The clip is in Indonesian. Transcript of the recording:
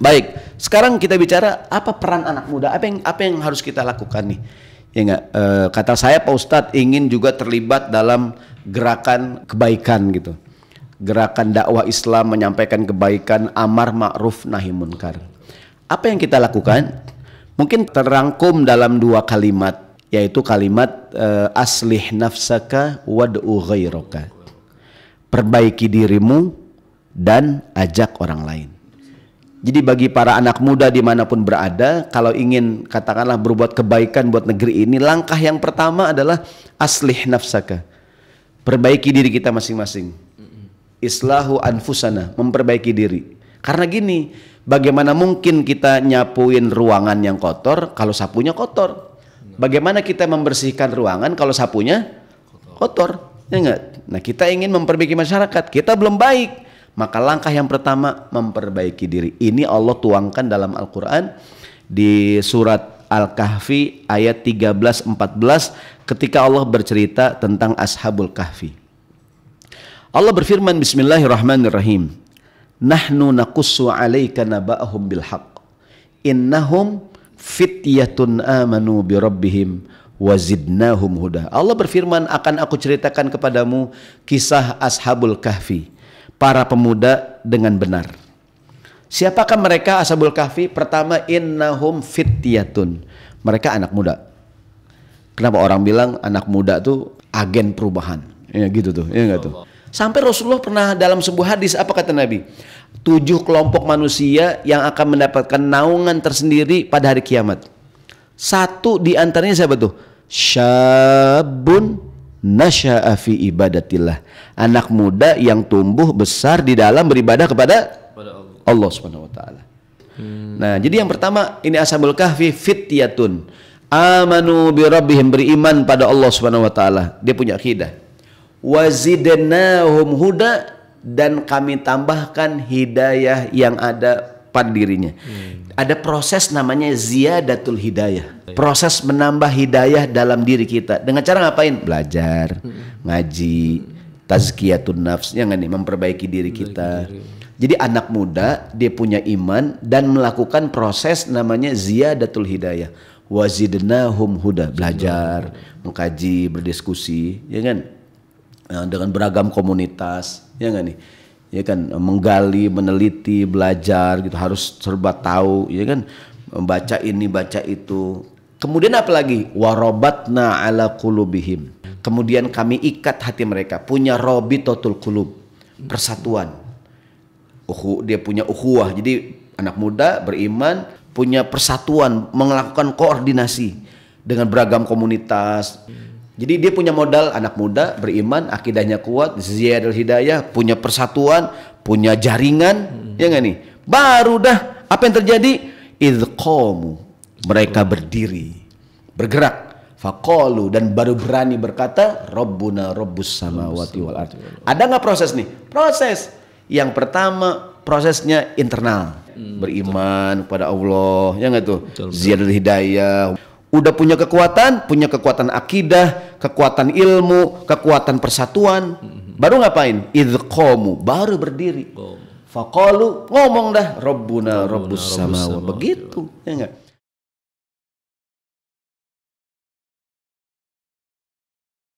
Baik, sekarang kita bicara apa peran anak muda, apa yang apa yang harus kita lakukan nih? Ya enggak, e, kata saya Pak Ustadz ingin juga terlibat dalam gerakan kebaikan gitu. Gerakan dakwah Islam menyampaikan kebaikan amar ma'ruf nahi munkar. Apa yang kita lakukan? Mungkin terangkum dalam dua kalimat, yaitu kalimat e, aslih nafsaka wad'u ghairaka. Perbaiki dirimu dan ajak orang lain. Jadi bagi para anak muda dimanapun berada, kalau ingin katakanlah berbuat kebaikan buat negeri ini, langkah yang pertama adalah aslih nafsaka. Perbaiki diri kita masing-masing. Islahu anfusana, memperbaiki diri. Karena gini, bagaimana mungkin kita nyapuin ruangan yang kotor kalau sapunya kotor? Bagaimana kita membersihkan ruangan kalau sapunya kotor? Ya enggak? Nah kita ingin memperbaiki masyarakat, kita belum baik maka langkah yang pertama memperbaiki diri. Ini Allah tuangkan dalam Al-Qur'an di surat Al-Kahfi ayat 13 14 ketika Allah bercerita tentang Ashabul Kahfi. Allah berfirman bismillahirrahmanirrahim. Nahnu naqussu 'alaika naba'ahum bil haqq. Innahum fityatun amanu bi rabbihim wazidnahum huda. Allah berfirman akan aku ceritakan kepadamu kisah Ashabul Kahfi para pemuda dengan benar. Siapakah mereka Ashabul Kahfi? Pertama innahum fityatun. Mereka anak muda. Kenapa orang bilang anak muda tuh agen perubahan? Ya gitu tuh, ya enggak tuh. Sampai Rasulullah pernah dalam sebuah hadis apa kata Nabi? Tujuh kelompok manusia yang akan mendapatkan naungan tersendiri pada hari kiamat. Satu di antaranya siapa tuh? Syabun nasya'a fi ibadatillah. Anak muda yang tumbuh besar di dalam beribadah kepada Allah. Subhanahu wa taala. Nah, jadi yang pertama ini Ashabul Kahfi fityatun. Amanu bi rabbihim beriman pada Allah Subhanahu wa taala. Dia punya akidah. Wazidnahum huda dan kami tambahkan hidayah yang ada pada dirinya. Hmm. Ada proses namanya ziyadatul hidayah. Proses menambah hidayah dalam diri kita. Dengan cara ngapain? Belajar, hmm. ngaji, tazkiyatun nafs, yang ini Memperbaiki diri kita. Jadi anak muda dia punya iman dan melakukan proses namanya ziyadatul hidayah. Wazidnahum huda, belajar, mengkaji, berdiskusi, ya kan? Nah, dengan beragam komunitas, ya kan nih? ya kan menggali, meneliti, belajar gitu harus serba tahu, ya kan membaca ini, baca itu. Kemudian apa lagi? Warobatna ala kulubihim. Kemudian kami ikat hati mereka. Punya robi totul kulub. Persatuan. Uhu, dia punya uhuah. Jadi anak muda beriman punya persatuan. Melakukan koordinasi. Dengan beragam komunitas. Jadi dia punya modal anak muda, beriman, akidahnya kuat, ziarah hidayah, punya persatuan, punya jaringan, hmm. ya enggak nih? Baru dah apa yang terjadi? Idqamu. Mereka berdiri, bergerak, faqalu dan baru berani berkata Rabbuna Rabbus samawati wal ard. Ada nggak proses nih? Proses. Yang pertama prosesnya internal. Hmm, beriman betul. kepada Allah, ya enggak tuh? Ziarah hidayah udah punya kekuatan, punya kekuatan akidah, kekuatan ilmu, kekuatan persatuan, baru ngapain? Idhqomu, baru berdiri. Faqalu ngomong dah Rabbuna, Rabbus sama. Begitu, ya enggak?